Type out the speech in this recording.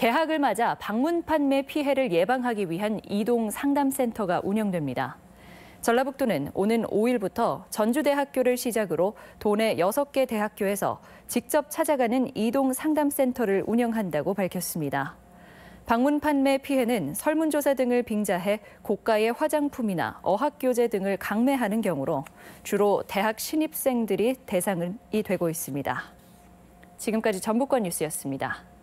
개학을 맞아 방문 판매 피해를 예방하기 위한 이동 상담센터가 운영됩니다. 전라북도는 오는 5일부터 전주대학교를 시작으로 도내 6개 대학교에서 직접 찾아가는 이동 상담센터를 운영한다고 밝혔습니다. 방문 판매 피해는 설문조사 등을 빙자해 고가의 화장품이나 어학교재 등을 강매하는 경우로 주로 대학 신입생들이 대상이 되고 있습니다. 지금까지 전북권 뉴스였습니다.